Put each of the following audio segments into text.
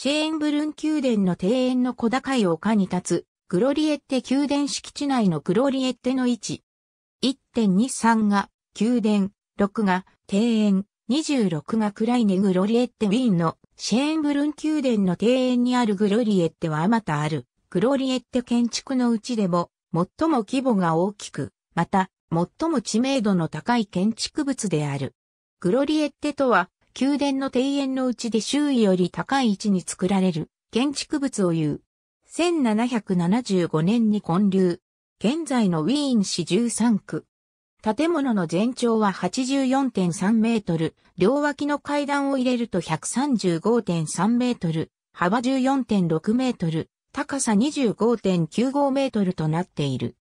シェーンブルン宮殿の庭園の小高い丘に立つ、グロリエッテ宮殿敷地内のグロリエッテの位置。1.23が宮殿、6が庭園、26がクライネグロリエッテウィーンのシェーンブルン宮殿の庭園にあるグロリエッテはあまたある、グロリエッテ建築のうちでも、最も規模が大きく、また、最も知名度の高い建築物である。グロリエッテとは、宮殿の庭園のうちで周囲より高い位置に作られる建築物を言う。1775年に建立。現在のウィーン市13区。建物の全長は84.3メートル、両脇の階段を入れると135.3メートル、幅14.6メートル、高さ25.95メートルとなっている。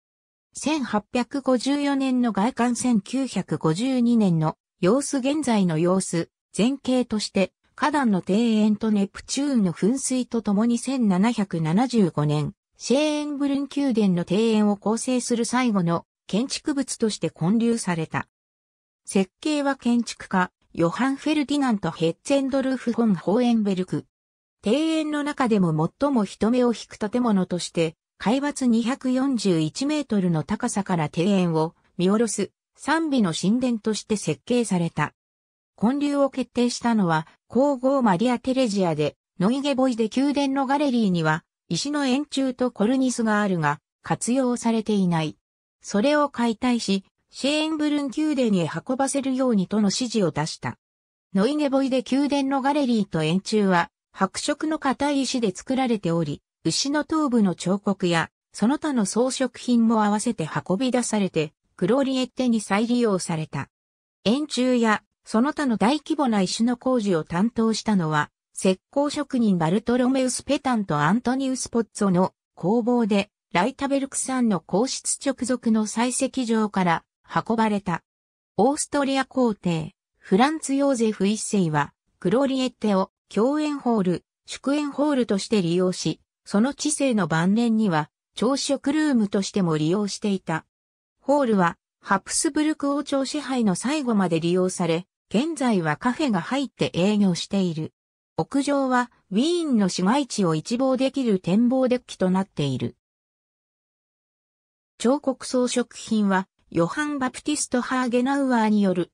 1854年の外観1952年の様子現在の様子、前景として、花壇の庭園とネプチューンの噴水とともに1775年、シェーンブルン宮殿の庭園を構成する最後の建築物として建立された。設計は建築家、ヨハン・フェルディナント・ヘッツェンドルフ・ホン・ホーエンベルク。庭園の中でも最も人目を引く建物として、海抜241メートルの高さから庭園を見下ろす、賛美の神殿として設計された。建立を決定したのは、皇后マリア・テレジアで、ノイゲボイで宮殿のガレリーには、石の円柱とコルニスがあるが、活用されていない。それを解体し、シェーンブルン宮殿へ運ばせるようにとの指示を出した。ノイゲボイで宮殿のガレリーと円柱は、白色の硬い石で作られており、牛の頭部の彫刻や、その他の装飾品も合わせて運び出されて、クロリエッテに再利用された。円柱やその他の大規模な石の工事を担当したのは、石膏職人バルトロメウス・ペタンとアントニウス・ポッツォの工房で、ライタベルクんの皇室直属の採石場から運ばれた。オーストリア皇帝、フランツ・ヨーゼフ一世は、クロリエッテを共演ホール、祝宴ホールとして利用し、その知性の晩年には、朝食ルームとしても利用していた。ホールは、ハプスブルク王朝支配の最後まで利用され、現在はカフェが入って営業している。屋上はウィーンの市街地を一望できる展望デッキとなっている。彫刻装飾品はヨハン・バプティスト・ハーゲナウアーによる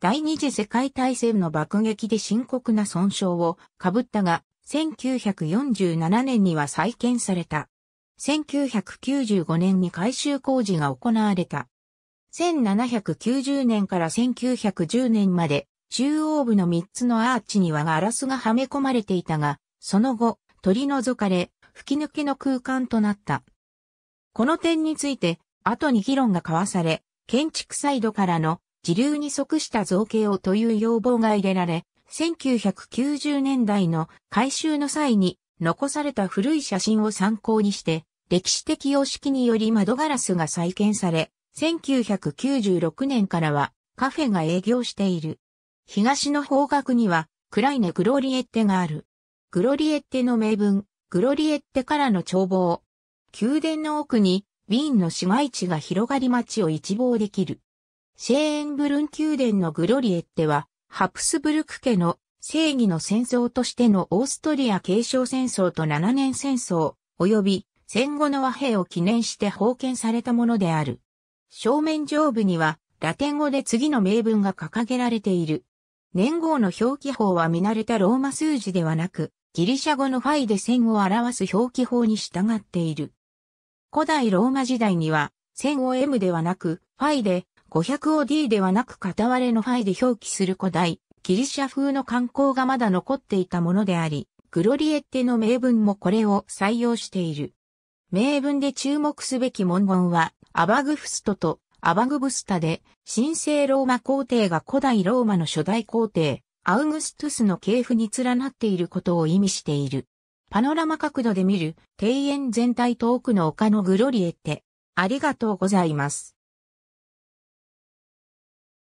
第二次世界大戦の爆撃で深刻な損傷を被ったが1947年には再建された。1995年に改修工事が行われた。1790年から1910年まで、中央部の3つのアーチにはガラスがはめ込まれていたが、その後、取り除かれ、吹き抜けの空間となった。この点について、後に議論が交わされ、建築サイドからの自流に即した造形をという要望が入れられ、1990年代の改修の際に残された古い写真を参考にして、歴史的様式により窓ガラスが再建され、1996年からはカフェが営業している。東の方角にはクライネ・グロリエッテがある。グロリエッテの名分、グロリエッテからの眺望。宮殿の奥にウィーンの市街地が広がり街を一望できる。シェーンブルン宮殿のグロリエッテは、ハプスブルク家の正義の戦争としてのオーストリア継承戦争と7年戦争、及び戦後の和平を記念して封建されたものである。正面上部には、ラテン語で次の名文が掲げられている。年号の表記法は見慣れたローマ数字ではなく、ギリシャ語のファイで線を表す表記法に従っている。古代ローマ時代には、線を M ではなく、ファイで、500を D ではなく片割れのファイで表記する古代、ギリシャ風の観光がまだ残っていたものであり、グロリエッテの名文もこれを採用している。名文で注目すべき文言は、アバグフストとアバグブスタで、神聖ローマ皇帝が古代ローマの初代皇帝、アウグストゥスの系譜に連なっていることを意味している。パノラマ角度で見る庭園全体と奥の丘のグロリエって、ありがとうございます。